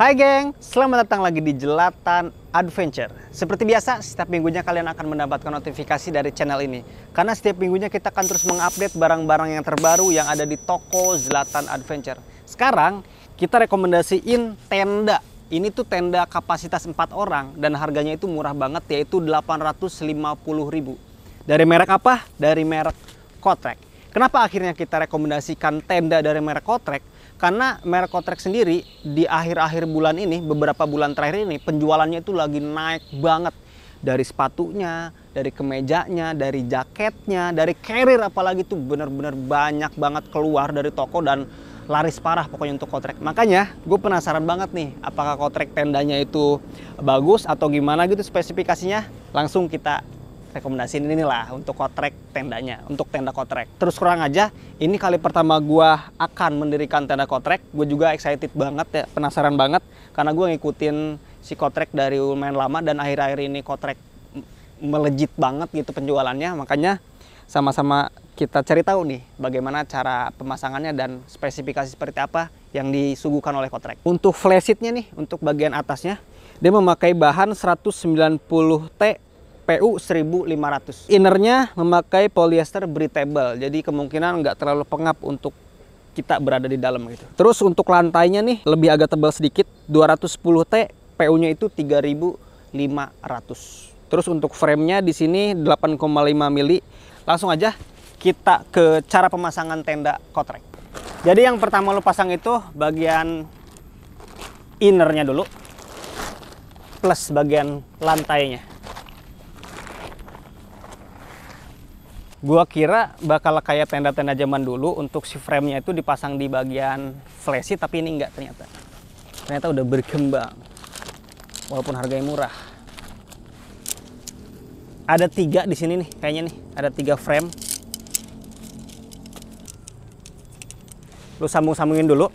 Hai geng, selamat datang lagi di Jelatan Adventure. Seperti biasa, setiap minggunya kalian akan mendapatkan notifikasi dari channel ini. Karena setiap minggunya kita akan terus mengupdate barang-barang yang terbaru yang ada di toko Jelatan Adventure. Sekarang, kita rekomendasiin tenda. Ini tuh tenda kapasitas 4 orang dan harganya itu murah banget yaitu 850.000. Dari merek apa? Dari merek Kotrek. Kenapa akhirnya kita rekomendasikan tenda dari merek Kotrek? Karena merek Kotrek sendiri di akhir-akhir bulan ini, beberapa bulan terakhir ini penjualannya itu lagi naik banget. Dari sepatunya, dari kemejanya, dari jaketnya, dari carrier apalagi itu benar-benar banyak banget keluar dari toko dan laris parah pokoknya untuk kotrek. Makanya gue penasaran banget nih apakah kotrek tendanya itu bagus atau gimana gitu spesifikasinya. Langsung kita rekomendasiin lah untuk kotrek tendanya, untuk tenda kotrek. Terus kurang aja, ini kali pertama gue akan mendirikan tenda kotrek, gue juga excited banget ya, penasaran banget karena gue ngikutin si kotrek dari lumayan lama dan akhir-akhir ini kotrek melejit banget gitu penjualannya, makanya sama-sama kita cari tahu nih bagaimana cara pemasangannya dan spesifikasi seperti apa yang disuguhkan oleh kotrek. Untuk flashitnya nih, untuk bagian atasnya, dia memakai bahan 190T PU 1500. Innernya memakai polyester breathable, jadi kemungkinan nggak terlalu pengap untuk kita berada di dalam gitu. Terus untuk lantainya nih lebih agak tebal sedikit 210T, PU-nya itu 3500. Terus untuk framenya di sini 8,5 mili. Langsung aja kita ke cara pemasangan tenda kotrek. Jadi yang pertama lo pasang itu bagian innernya dulu plus bagian lantainya. gua kira bakal kayak tenda-tenda zaman dulu untuk si framenya itu dipasang di bagian flashy tapi ini enggak ternyata ternyata udah berkembang walaupun harganya murah ada tiga di sini nih kayaknya nih ada tiga frame lu sambung-sambungin dulu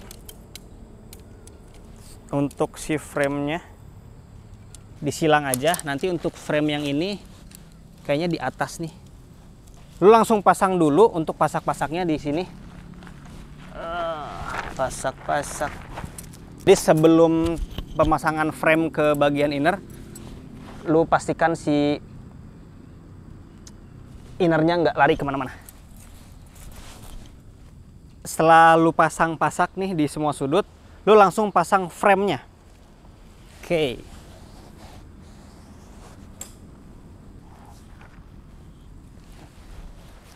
untuk si framenya disilang aja nanti untuk frame yang ini kayaknya di atas nih lu langsung pasang dulu untuk pasak-pasaknya di sini ah, pasak-pasak jadi sebelum pemasangan frame ke bagian inner lu pastikan si innernya nggak lari kemana-mana setelah lu pasang pasak nih di semua sudut lu langsung pasang framenya oke okay.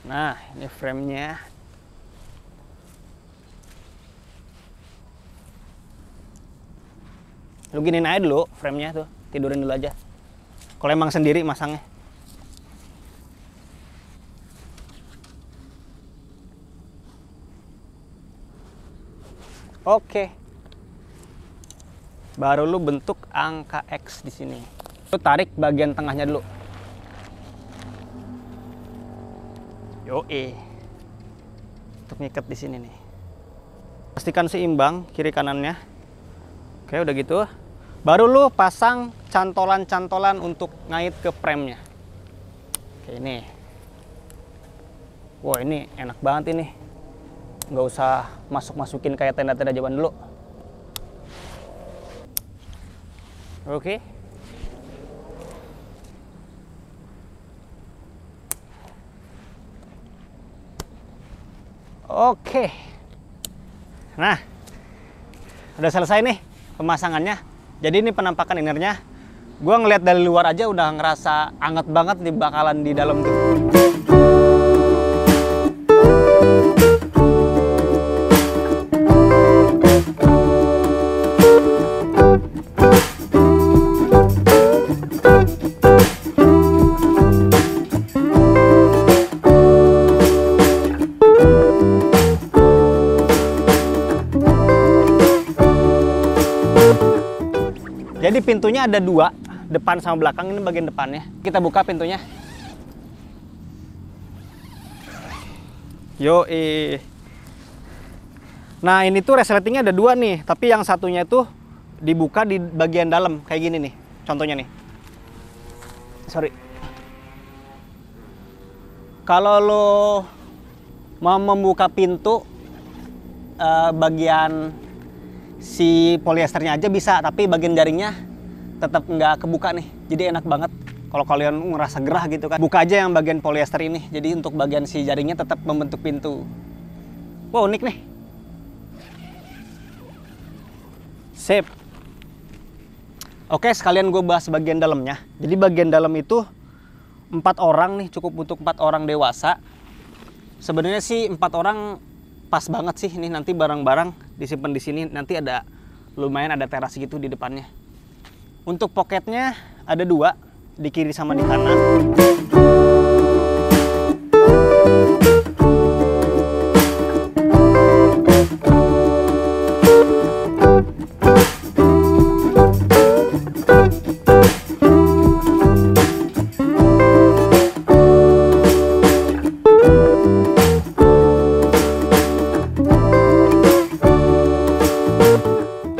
Nah, ini framenya. Lu gini naik dulu framenya tuh, tidurin dulu aja. Kalau emang sendiri masangnya. Oke. Baru lu bentuk angka X di sini. Lu tarik bagian tengahnya dulu. yo untuk ngikat di sini nih pastikan seimbang kiri kanannya oke udah gitu baru lu pasang cantolan-cantolan untuk ngait ke premnya oke ini wah ini enak banget ini nggak usah masuk-masukin kayak tenda-tenda jaman dulu oke Oke. Nah, udah selesai nih pemasangannya. Jadi ini penampakan innernya. Gua ngeliat dari luar aja udah ngerasa anget banget nih bakalan di dalam tuh. pintunya ada dua, depan sama belakang. Ini bagian depannya. Kita buka pintunya. Yo, eh. Nah, ini tuh resletingnya ada dua nih, tapi yang satunya itu dibuka di bagian dalam kayak gini nih. Contohnya nih. Sorry. Kalau lo mau membuka pintu eh, bagian si poliesternya aja bisa, tapi bagian jaringnya tetap nggak kebuka nih jadi enak banget kalau kalian ngerasa gerah gitu kan buka aja yang bagian polyester ini jadi untuk bagian si jaringnya tetap membentuk pintu wow unik nih sip oke sekalian gue bahas bagian dalamnya jadi bagian dalam itu empat orang nih cukup untuk empat orang dewasa sebenarnya sih empat orang pas banget sih ini nanti barang-barang disimpan di sini nanti ada lumayan ada teras gitu di depannya untuk pocketnya ada dua, di kiri sama di kanan.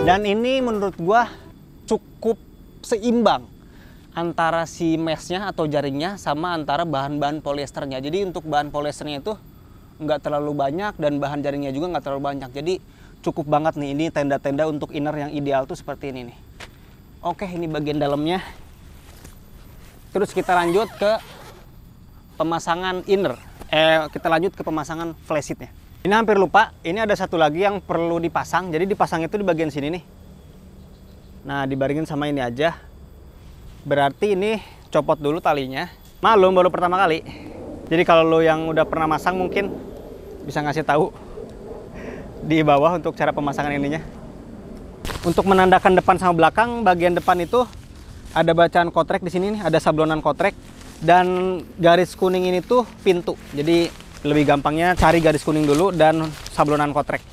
Dan ini menurut gua cukup seimbang antara si meshnya atau jaringnya sama antara bahan-bahan polyesternya. Jadi untuk bahan polyesternya itu nggak terlalu banyak dan bahan jaringnya juga nggak terlalu banyak. Jadi cukup banget nih ini tenda-tenda untuk inner yang ideal tuh seperti ini nih. Oke ini bagian dalamnya. Terus kita lanjut ke pemasangan inner. Eh kita lanjut ke pemasangan flashitnya. Ini hampir lupa. Ini ada satu lagi yang perlu dipasang. Jadi dipasang itu di bagian sini nih Nah, dibaringin sama ini aja. Berarti ini copot dulu talinya. Malum baru pertama kali. Jadi kalau lo yang udah pernah masang mungkin bisa ngasih tahu di bawah untuk cara pemasangan ininya. Untuk menandakan depan sama belakang, bagian depan itu ada bacaan kotrek di sini nih, ada sablonan kotrek dan garis kuning ini tuh pintu. Jadi lebih gampangnya cari garis kuning dulu dan sablonan kotrek.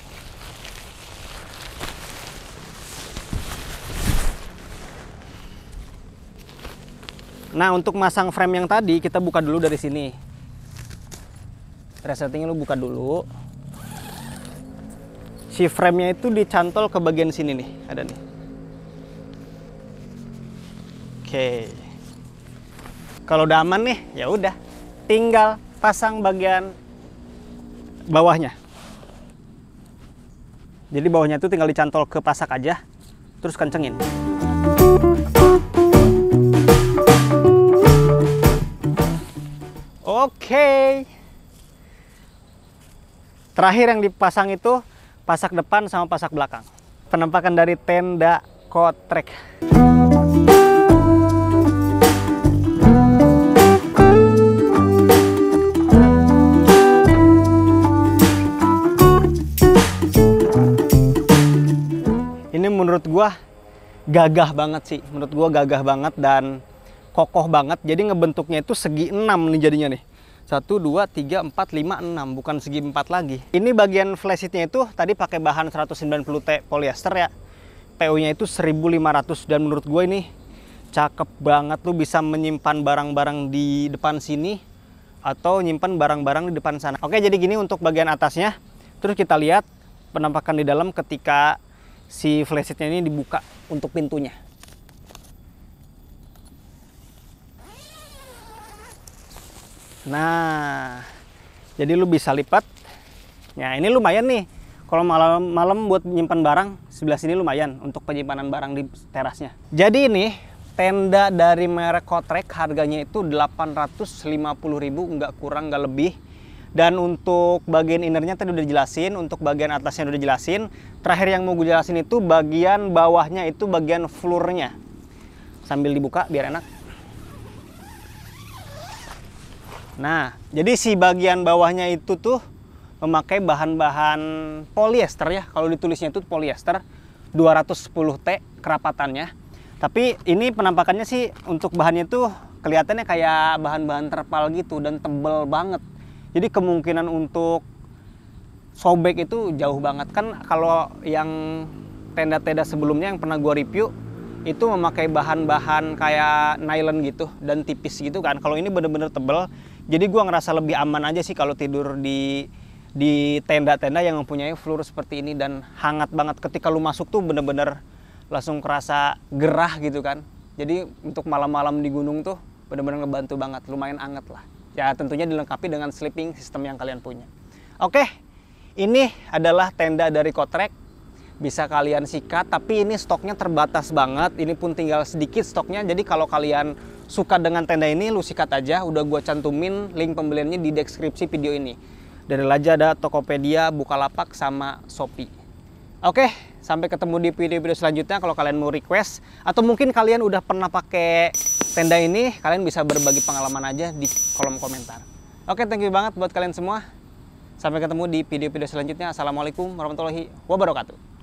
Nah, untuk masang frame yang tadi kita buka dulu dari sini. Resettingnya lu buka dulu. Si frame-nya itu dicantol ke bagian sini nih, ada nih. Oke. Kalau udah aman nih, ya udah. Tinggal pasang bagian bawahnya. Jadi bawahnya itu tinggal dicantol ke pasak aja, terus kencengin. Oke. Terakhir yang dipasang itu pasak depan sama pasak belakang. Penampakan dari tenda kotrek. Ini menurut gua gagah banget sih. Menurut gua gagah banget dan kokoh banget jadi ngebentuknya itu segi 6 nih jadinya nih 1, 2, 3, 4, 5, 6 bukan segi 4 lagi ini bagian flashitnya itu tadi pakai bahan 190T polyester ya PO nya itu 1500 dan menurut gue ini cakep banget lu bisa menyimpan barang-barang di depan sini atau nyimpan barang-barang di depan sana oke jadi gini untuk bagian atasnya terus kita lihat penampakan di dalam ketika si flashitnya ini dibuka untuk pintunya Nah, jadi lu bisa lipat. Ya, ini lumayan nih. Kalau malam malam buat nyimpan barang, sebelah sini lumayan untuk penyimpanan barang di terasnya. Jadi ini tenda dari merek Kotrek harganya itu 850.000 nggak kurang nggak lebih. Dan untuk bagian innernya tadi udah jelasin, untuk bagian atasnya udah jelasin. Terakhir yang mau gue jelasin itu bagian bawahnya itu bagian floornya. Sambil dibuka biar enak. Nah, jadi si bagian bawahnya itu tuh memakai bahan-bahan polyester ya. Kalau ditulisnya itu polyester 210T kerapatannya. Tapi ini penampakannya sih untuk bahannya tuh kelihatannya kayak bahan-bahan terpal gitu dan tebel banget. Jadi kemungkinan untuk sobek itu jauh banget kan kalau yang tenda-tenda sebelumnya yang pernah gua review itu memakai bahan-bahan kayak nylon gitu dan tipis gitu kan. Kalau ini bener-bener tebel jadi gue ngerasa lebih aman aja sih kalau tidur di di tenda-tenda yang mempunyai floor seperti ini dan hangat banget ketika lu masuk tuh bener-bener langsung kerasa gerah gitu kan jadi untuk malam-malam di gunung tuh bener-bener ngebantu banget lumayan anget lah ya tentunya dilengkapi dengan sleeping system yang kalian punya oke ini adalah tenda dari Kotrek bisa kalian sikat tapi ini stoknya terbatas banget ini pun tinggal sedikit stoknya jadi kalau kalian suka dengan tenda ini lu sikat aja udah gue cantumin link pembeliannya di deskripsi video ini dari Lazada, ada Tokopedia, Bukalapak, sama Shopee oke sampai ketemu di video-video selanjutnya kalau kalian mau request atau mungkin kalian udah pernah pakai tenda ini kalian bisa berbagi pengalaman aja di kolom komentar oke thank you banget buat kalian semua sampai ketemu di video-video selanjutnya assalamualaikum warahmatullahi wabarakatuh